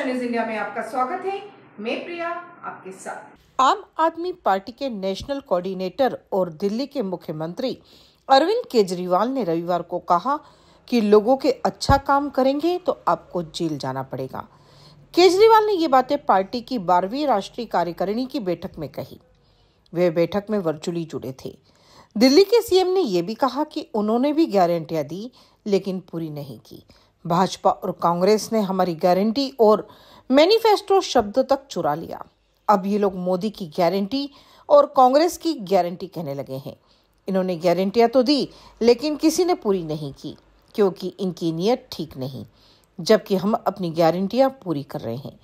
शिक्षा news India में आपका स्वागत है मैं प्रिया आपके साथ आम आदमी पार्टी के नेशनल कोऑर्डिनेटर और दिल्ली के मुख्यमंत्री अरविंद केजरीवाल ने रविवार को कहा कि लोगों के अच्छा काम करेंगे तो आपको जेल जाना पड़ेगा केजरीवाल ने ये बातें पार्टी की बारहवीं राष्ट्रीय कार्यकारिणी की बैठक में कही वे बैठक में वर्चुअली जुड़े थे दिल्ली के सीएम ने यह भी कहा कि उन्होंने भी गारंटियां दी लेकिन पूरी नहीं की भाजपा और कांग्रेस ने हमारी गारंटी और मैनिफेस्टो शब्द तक चुरा लिया अब ये लोग मोदी की गारंटी और कांग्रेस की गारंटी कहने लगे हैं इन्होंने गारंटियां तो दी लेकिन किसी ने पूरी नहीं की क्योंकि इनकी नीयत ठीक नहीं जबकि हम अपनी गारंटियां पूरी कर रहे हैं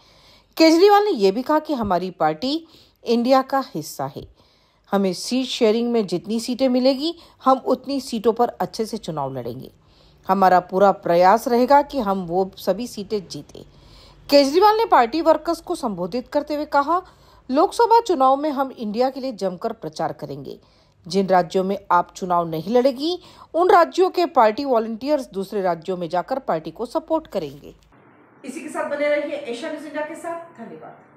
केजरीवाल ने यह भी कहा कि हमारी पार्टी इंडिया का हिस्सा है हमें सीट शेयरिंग में जितनी सीटें मिलेगी हम उतनी सीटों पर अच्छे से चुनाव लड़ेंगे हमारा पूरा प्रयास रहेगा कि हम वो सभी सीटें जीते केजरीवाल ने पार्टी वर्कर्स को संबोधित करते हुए कहा लोकसभा चुनाव में हम इंडिया के लिए जमकर प्रचार करेंगे जिन राज्यों में आप चुनाव नहीं लड़ेगी उन राज्यों के पार्टी वॉलंटियर्स दूसरे राज्यों में जाकर पार्टी को सपोर्ट करेंगे इसी के साथ बने रहिए एशिया न्यूज इंडिया के साथ धन्यवाद